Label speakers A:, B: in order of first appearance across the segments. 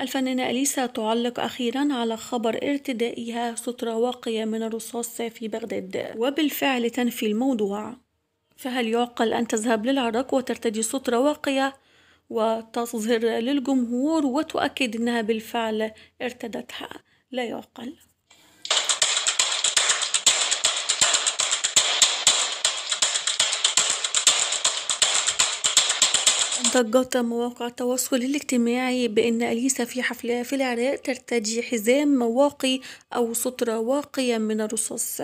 A: الفنانة أليسا تعلق أخيرا على خبر ارتدائها سترة واقية من الرصاص في بغداد وبالفعل تنفي الموضوع فهل يعقل أن تذهب للعراق وترتدي سترة واقية وتظهر للجمهور وتؤكد أنها بالفعل ارتدتها لا يعقل ضجت مواقع التواصل الاجتماعي بأن أليسا في حفلها في العراق ترتدي حزام واقي أو سترة واقية من الرصاص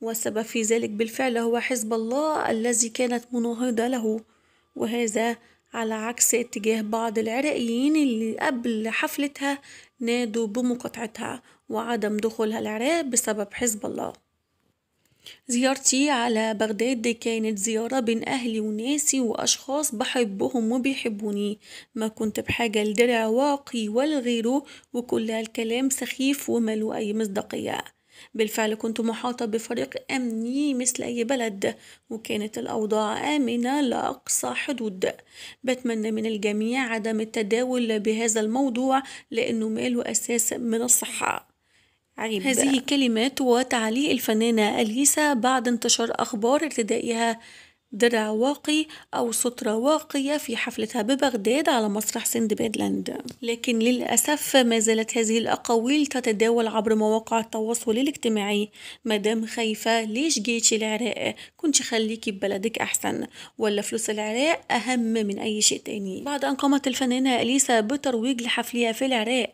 A: والسبب في ذلك بالفعل هو حزب الله الذي كانت مناهضة له وهذا على عكس اتجاه بعض العراقيين اللي قبل حفلتها نادوا بمقاطعتها وعدم دخولها العراق بسبب حزب الله زيارتي على بغداد كانت زيارة بين أهلي وناسي وأشخاص بحبهم وبيحبوني ما كنت بحاجة لدرع واقي ولا غيره وكل هالكلام سخيف وملو أي مصداقية بالفعل كنت محاطة بفريق أمني مثل أي بلد وكانت الأوضاع آمنة لأقصى حدود بتمنى من الجميع عدم التداول بهذا الموضوع لأنه ماله أساس من الصحة عجيب. هذه كلمات وتعليق الفنانة أليسا بعد انتشار أخبار ارتدائها درع واقي أو سترة واقية في حفلتها ببغداد على مسرح سندباد لاند لكن للأسف ما زالت هذه الأقاويل تتداول عبر مواقع التواصل الاجتماعي مدام خايفة ليش جيتش العراق كنت خليكي ببلدك أحسن ولا فلوس العراق أهم من أي شيء تاني بعد أن قامت الفنانة أليسا بترويج لحفلها في العراق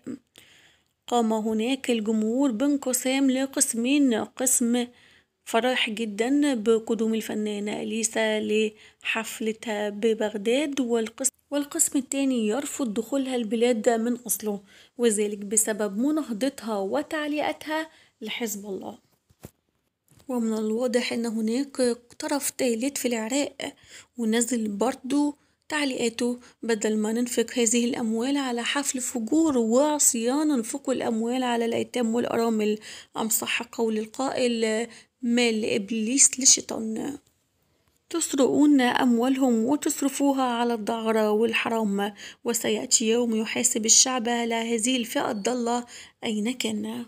A: قام هناك الجمهور بانقسام لقسمين قسم فرح جدا بقدوم الفنانة أليسا لحفلتها ببغداد والقسم والقسم الثاني يرفض دخولها البلاد من أصله وذلك بسبب مناهضتها وتعليقاتها لحزب الله ومن الواضح أن هناك طرف ثالث في العراق ونزل برضو تعليقاته بدل ما ننفق هذه الأموال على حفل فجور وعصيان ننفق الأموال على الأيتام والأرامل أم صح قول القائل مال إبليس لشيطان تسرقون أموالهم وتصرفوها على الدعارة والحرام وسيأتي يوم يحاسب الشعب على هذه الفئة الضالة أين كان